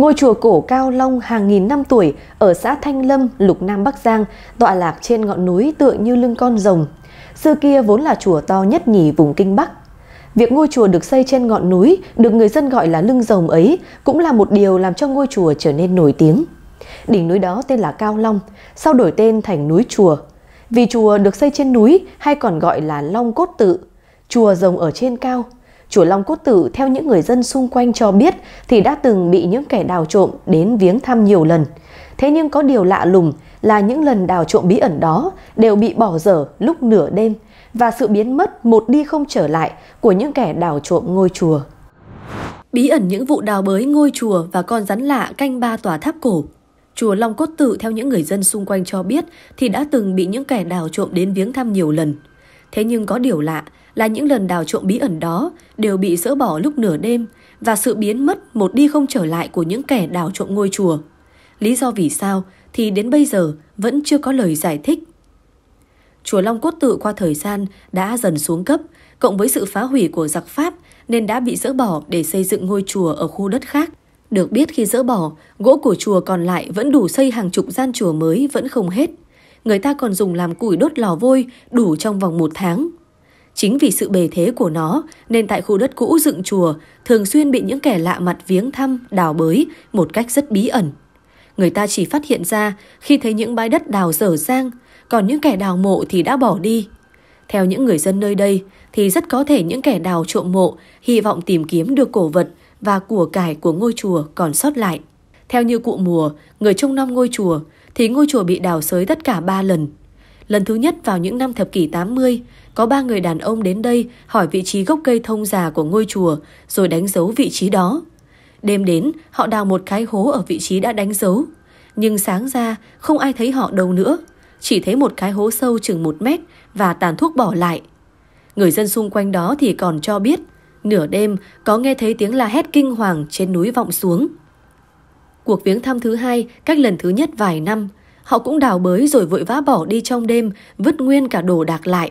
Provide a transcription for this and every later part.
Ngôi chùa cổ Cao Long hàng nghìn năm tuổi ở xã Thanh Lâm, Lục Nam Bắc Giang, tọa lạc trên ngọn núi tựa như lưng con rồng. Xưa kia vốn là chùa to nhất nhì vùng Kinh Bắc. Việc ngôi chùa được xây trên ngọn núi được người dân gọi là lưng rồng ấy cũng là một điều làm cho ngôi chùa trở nên nổi tiếng. Đỉnh núi đó tên là Cao Long, sau đổi tên thành núi chùa. Vì chùa được xây trên núi hay còn gọi là Long Cốt Tự, chùa rồng ở trên cao chùa Long Cốt Tử theo những người dân xung quanh cho biết thì đã từng bị những kẻ đào trộm đến viếng thăm nhiều lần. Thế nhưng có điều lạ lùng là những lần đào trộm bí ẩn đó đều bị bỏ dở lúc nửa đêm và sự biến mất một đi không trở lại của những kẻ đào trộm ngôi chùa. Bí ẩn những vụ đào bới ngôi chùa và con rắn lạ canh ba tòa tháp cổ Chùa Long Cốt Tử theo những người dân xung quanh cho biết thì đã từng bị những kẻ đào trộm đến viếng thăm nhiều lần. Thế nhưng có điều lạ là những lần đào trộm bí ẩn đó đều bị dỡ bỏ lúc nửa đêm và sự biến mất một đi không trở lại của những kẻ đào trộm ngôi chùa. Lý do vì sao thì đến bây giờ vẫn chưa có lời giải thích. Chùa Long Cốt Tự qua thời gian đã dần xuống cấp, cộng với sự phá hủy của giặc Pháp nên đã bị dỡ bỏ để xây dựng ngôi chùa ở khu đất khác. Được biết khi dỡ bỏ, gỗ của chùa còn lại vẫn đủ xây hàng chục gian chùa mới vẫn không hết người ta còn dùng làm củi đốt lò vôi đủ trong vòng một tháng. Chính vì sự bề thế của nó nên tại khu đất cũ dựng chùa thường xuyên bị những kẻ lạ mặt viếng thăm, đào bới một cách rất bí ẩn. Người ta chỉ phát hiện ra khi thấy những bãi đất đào dở dang, còn những kẻ đào mộ thì đã bỏ đi. Theo những người dân nơi đây thì rất có thể những kẻ đào trộm mộ hy vọng tìm kiếm được cổ vật và của cải của ngôi chùa còn sót lại. Theo như cụ mùa, người trông nom ngôi chùa, thì ngôi chùa bị đào xới tất cả 3 lần. Lần thứ nhất vào những năm thập kỷ 80, có ba người đàn ông đến đây hỏi vị trí gốc cây thông già của ngôi chùa rồi đánh dấu vị trí đó. Đêm đến, họ đào một cái hố ở vị trí đã đánh dấu. Nhưng sáng ra, không ai thấy họ đâu nữa. Chỉ thấy một cái hố sâu chừng một mét và tàn thuốc bỏ lại. Người dân xung quanh đó thì còn cho biết, nửa đêm có nghe thấy tiếng la hét kinh hoàng trên núi vọng xuống. Cuộc viếng thăm thứ hai, cách lần thứ nhất vài năm, họ cũng đào bới rồi vội vã bỏ đi trong đêm, vứt nguyên cả đồ đạc lại.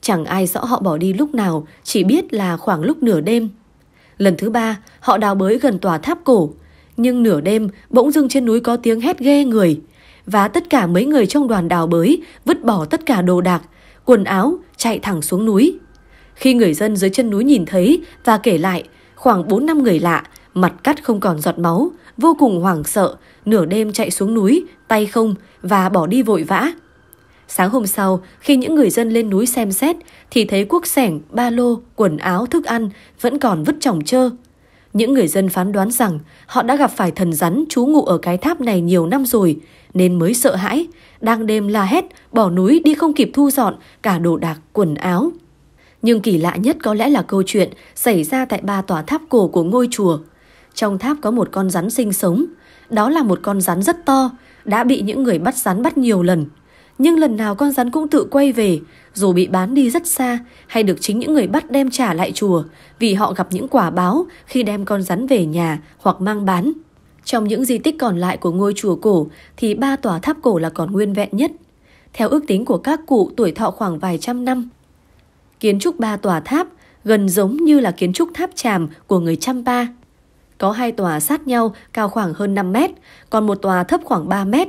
Chẳng ai rõ họ bỏ đi lúc nào, chỉ biết là khoảng lúc nửa đêm. Lần thứ ba, họ đào bới gần tòa tháp cổ. Nhưng nửa đêm, bỗng dưng trên núi có tiếng hét ghê người. Và tất cả mấy người trong đoàn đào bới vứt bỏ tất cả đồ đạc, quần áo, chạy thẳng xuống núi. Khi người dân dưới chân núi nhìn thấy và kể lại, khoảng 4 năm người lạ mặt cắt không còn giọt máu, vô cùng hoảng sợ, nửa đêm chạy xuống núi, tay không và bỏ đi vội vã. Sáng hôm sau, khi những người dân lên núi xem xét thì thấy cuốc sẻng, ba lô, quần áo, thức ăn vẫn còn vứt chỏng trơ. Những người dân phán đoán rằng họ đã gặp phải thần rắn trú ngụ ở cái tháp này nhiều năm rồi nên mới sợ hãi, đang đêm la hét, bỏ núi đi không kịp thu dọn cả đồ đạc, quần áo. Nhưng kỳ lạ nhất có lẽ là câu chuyện xảy ra tại ba tòa tháp cổ của ngôi chùa trong tháp có một con rắn sinh sống. Đó là một con rắn rất to, đã bị những người bắt rắn bắt nhiều lần. Nhưng lần nào con rắn cũng tự quay về, dù bị bán đi rất xa hay được chính những người bắt đem trả lại chùa vì họ gặp những quả báo khi đem con rắn về nhà hoặc mang bán. Trong những di tích còn lại của ngôi chùa cổ thì ba tòa tháp cổ là còn nguyên vẹn nhất. Theo ước tính của các cụ tuổi thọ khoảng vài trăm năm. Kiến trúc ba tòa tháp gần giống như là kiến trúc tháp tràm của người Champa có hai tòa sát nhau cao khoảng hơn 5 mét, còn một tòa thấp khoảng 3 mét.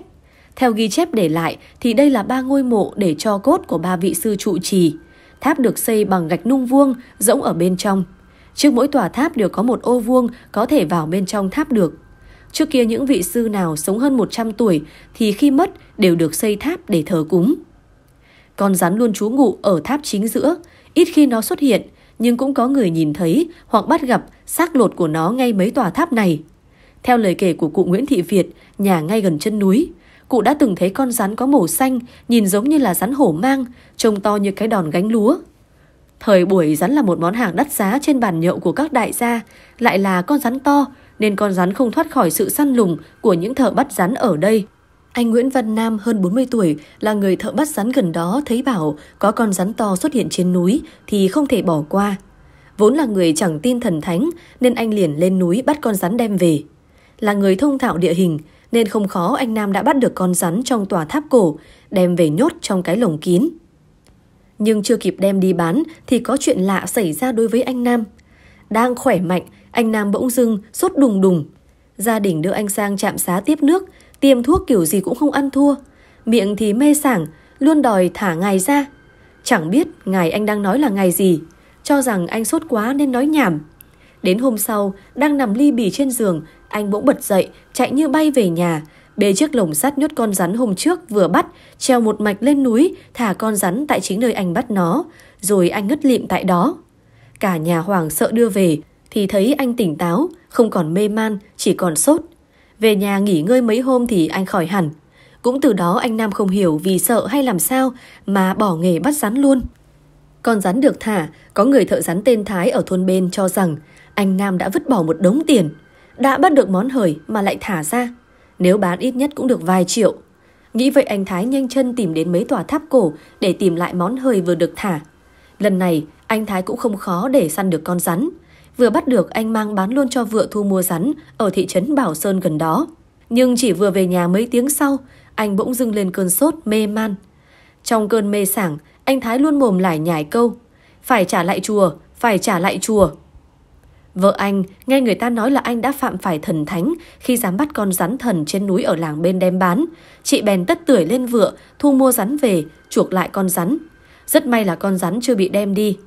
Theo ghi chép để lại thì đây là ba ngôi mộ để cho cốt của ba vị sư trụ trì. Tháp được xây bằng gạch nung vuông, rỗng ở bên trong. Trước mỗi tòa tháp đều có một ô vuông có thể vào bên trong tháp được. Trước kia những vị sư nào sống hơn 100 tuổi thì khi mất đều được xây tháp để thờ cúng. Con rắn luôn trú ngụ ở tháp chính giữa, ít khi nó xuất hiện, nhưng cũng có người nhìn thấy hoặc bắt gặp xác lột của nó ngay mấy tòa tháp này. Theo lời kể của cụ Nguyễn Thị Việt, nhà ngay gần chân núi, cụ đã từng thấy con rắn có màu xanh, nhìn giống như là rắn hổ mang, trông to như cái đòn gánh lúa. Thời buổi rắn là một món hàng đắt giá trên bàn nhậu của các đại gia, lại là con rắn to nên con rắn không thoát khỏi sự săn lùng của những thợ bắt rắn ở đây. Anh Nguyễn Văn Nam hơn 40 tuổi là người thợ bắt rắn gần đó thấy bảo có con rắn to xuất hiện trên núi thì không thể bỏ qua. Vốn là người chẳng tin thần thánh nên anh liền lên núi bắt con rắn đem về. Là người thông thạo địa hình nên không khó anh Nam đã bắt được con rắn trong tòa tháp cổ, đem về nhốt trong cái lồng kín. Nhưng chưa kịp đem đi bán thì có chuyện lạ xảy ra đối với anh Nam. Đang khỏe mạnh, anh Nam bỗng dưng sốt đùng đùng. Gia đình đưa anh sang trạm xá tiếp nước tiêm thuốc kiểu gì cũng không ăn thua, miệng thì mê sảng, luôn đòi thả ngài ra. Chẳng biết ngài anh đang nói là ngài gì, cho rằng anh sốt quá nên nói nhảm. Đến hôm sau, đang nằm ly bì trên giường, anh bỗng bật dậy, chạy như bay về nhà, bê chiếc lồng sắt nhốt con rắn hôm trước vừa bắt, treo một mạch lên núi, thả con rắn tại chính nơi anh bắt nó, rồi anh ngất lịm tại đó. Cả nhà Hoàng sợ đưa về, thì thấy anh tỉnh táo, không còn mê man, chỉ còn sốt. Về nhà nghỉ ngơi mấy hôm thì anh khỏi hẳn. Cũng từ đó anh Nam không hiểu vì sợ hay làm sao mà bỏ nghề bắt rắn luôn. Con rắn được thả, có người thợ rắn tên Thái ở thôn bên cho rằng anh Nam đã vứt bỏ một đống tiền. Đã bắt được món hời mà lại thả ra. Nếu bán ít nhất cũng được vài triệu. Nghĩ vậy anh Thái nhanh chân tìm đến mấy tòa tháp cổ để tìm lại món hời vừa được thả. Lần này, anh Thái cũng không khó để săn được con rắn. Vừa bắt được anh mang bán luôn cho vợ thu mua rắn ở thị trấn Bảo Sơn gần đó. Nhưng chỉ vừa về nhà mấy tiếng sau, anh bỗng dưng lên cơn sốt mê man. Trong cơn mê sảng, anh Thái luôn mồm lải nhải câu. Phải trả lại chùa, phải trả lại chùa. Vợ anh nghe người ta nói là anh đã phạm phải thần thánh khi dám bắt con rắn thần trên núi ở làng bên đem bán. Chị bèn tất tưởi lên vựa, thu mua rắn về, chuộc lại con rắn. Rất may là con rắn chưa bị đem đi.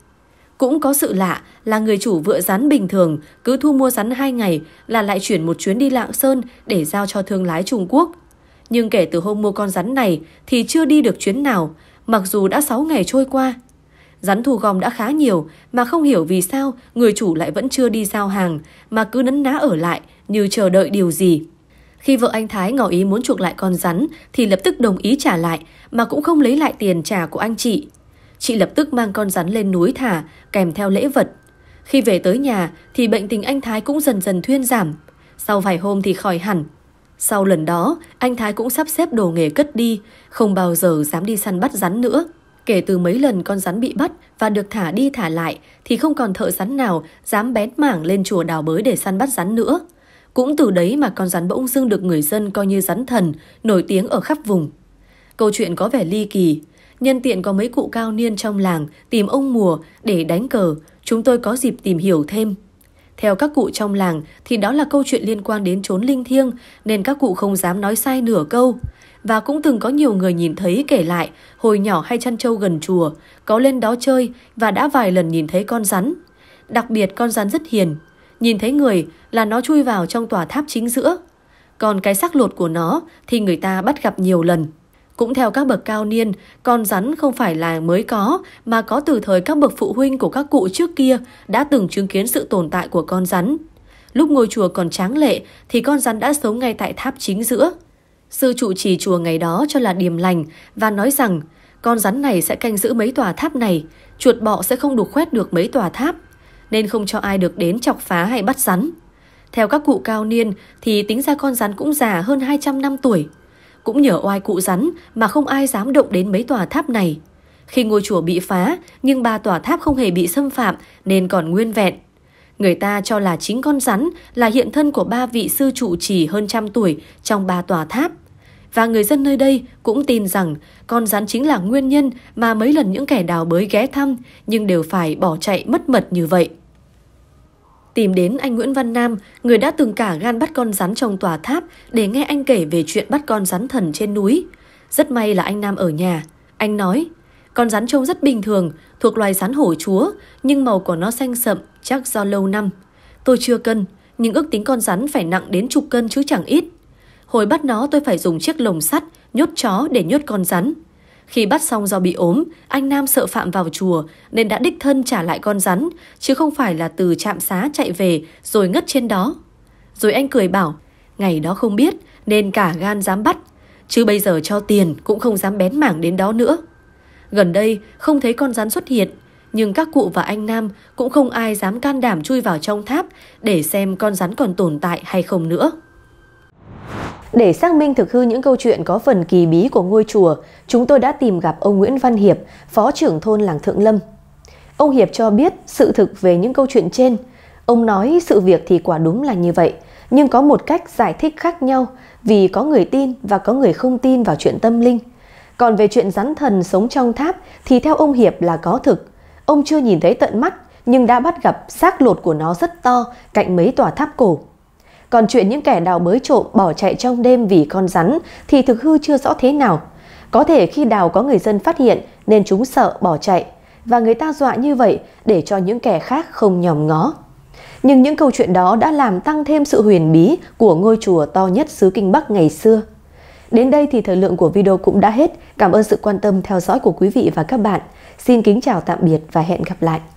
Cũng có sự lạ là người chủ vựa rắn bình thường cứ thu mua rắn 2 ngày là lại chuyển một chuyến đi Lạng Sơn để giao cho thương lái Trung Quốc. Nhưng kể từ hôm mua con rắn này thì chưa đi được chuyến nào, mặc dù đã 6 ngày trôi qua. Rắn thu gom đã khá nhiều mà không hiểu vì sao người chủ lại vẫn chưa đi giao hàng mà cứ nấn ná ở lại như chờ đợi điều gì. Khi vợ anh Thái ngỏ ý muốn chuộc lại con rắn thì lập tức đồng ý trả lại mà cũng không lấy lại tiền trả của anh chị. Chị lập tức mang con rắn lên núi thả, kèm theo lễ vật. Khi về tới nhà thì bệnh tình anh Thái cũng dần dần thuyên giảm. Sau vài hôm thì khỏi hẳn. Sau lần đó, anh Thái cũng sắp xếp đồ nghề cất đi, không bao giờ dám đi săn bắt rắn nữa. Kể từ mấy lần con rắn bị bắt và được thả đi thả lại thì không còn thợ rắn nào dám bén mảng lên chùa đào bới để săn bắt rắn nữa. Cũng từ đấy mà con rắn bỗng dưng được người dân coi như rắn thần, nổi tiếng ở khắp vùng. Câu chuyện có vẻ ly kỳ, Nhân tiện có mấy cụ cao niên trong làng tìm ông mùa để đánh cờ, chúng tôi có dịp tìm hiểu thêm. Theo các cụ trong làng thì đó là câu chuyện liên quan đến chốn linh thiêng nên các cụ không dám nói sai nửa câu. Và cũng từng có nhiều người nhìn thấy kể lại hồi nhỏ hay chăn trâu gần chùa, có lên đó chơi và đã vài lần nhìn thấy con rắn. Đặc biệt con rắn rất hiền, nhìn thấy người là nó chui vào trong tòa tháp chính giữa. Còn cái xác lột của nó thì người ta bắt gặp nhiều lần. Cũng theo các bậc cao niên, con rắn không phải là mới có mà có từ thời các bậc phụ huynh của các cụ trước kia đã từng chứng kiến sự tồn tại của con rắn. Lúc ngôi chùa còn tráng lệ thì con rắn đã sống ngay tại tháp chính giữa. Sư trụ trì chùa ngày đó cho là điềm lành và nói rằng con rắn này sẽ canh giữ mấy tòa tháp này, chuột bọ sẽ không đục khoét được mấy tòa tháp, nên không cho ai được đến chọc phá hay bắt rắn. Theo các cụ cao niên thì tính ra con rắn cũng già hơn 200 năm tuổi. Cũng nhờ oai cụ rắn mà không ai dám động đến mấy tòa tháp này. Khi ngôi chùa bị phá, nhưng ba tòa tháp không hề bị xâm phạm nên còn nguyên vẹn. Người ta cho là chính con rắn là hiện thân của ba vị sư trụ trì hơn trăm tuổi trong ba tòa tháp. Và người dân nơi đây cũng tin rằng con rắn chính là nguyên nhân mà mấy lần những kẻ đào bới ghé thăm nhưng đều phải bỏ chạy mất mật như vậy tìm đến anh Nguyễn Văn Nam, người đã từng cả gan bắt con rắn trong tòa tháp để nghe anh kể về chuyện bắt con rắn thần trên núi. Rất may là anh Nam ở nhà. Anh nói, con rắn trông rất bình thường, thuộc loài rắn hổ chúa, nhưng màu của nó xanh sậm, chắc do lâu năm. Tôi chưa cân, nhưng ước tính con rắn phải nặng đến chục cân chứ chẳng ít. Hồi bắt nó tôi phải dùng chiếc lồng sắt, nhốt chó để nhốt con rắn. Khi bắt xong do bị ốm, anh Nam sợ Phạm vào chùa nên đã đích thân trả lại con rắn, chứ không phải là từ trạm xá chạy về rồi ngất trên đó. Rồi anh cười bảo, ngày đó không biết nên cả gan dám bắt, chứ bây giờ cho tiền cũng không dám bén mảng đến đó nữa. Gần đây không thấy con rắn xuất hiện, nhưng các cụ và anh Nam cũng không ai dám can đảm chui vào trong tháp để xem con rắn còn tồn tại hay không nữa. Để xác minh thực hư những câu chuyện có phần kỳ bí của ngôi chùa, chúng tôi đã tìm gặp ông Nguyễn Văn Hiệp, Phó trưởng thôn làng Thượng Lâm. Ông Hiệp cho biết sự thực về những câu chuyện trên. Ông nói sự việc thì quả đúng là như vậy, nhưng có một cách giải thích khác nhau vì có người tin và có người không tin vào chuyện tâm linh. Còn về chuyện rắn thần sống trong tháp thì theo ông Hiệp là có thực. Ông chưa nhìn thấy tận mắt nhưng đã bắt gặp xác lột của nó rất to cạnh mấy tòa tháp cổ. Còn chuyện những kẻ đào bới trộm bỏ chạy trong đêm vì con rắn thì thực hư chưa rõ thế nào. Có thể khi đào có người dân phát hiện nên chúng sợ bỏ chạy và người ta dọa như vậy để cho những kẻ khác không nhòm ngó. Nhưng những câu chuyện đó đã làm tăng thêm sự huyền bí của ngôi chùa to nhất xứ Kinh Bắc ngày xưa. Đến đây thì thời lượng của video cũng đã hết. Cảm ơn sự quan tâm theo dõi của quý vị và các bạn. Xin kính chào tạm biệt và hẹn gặp lại.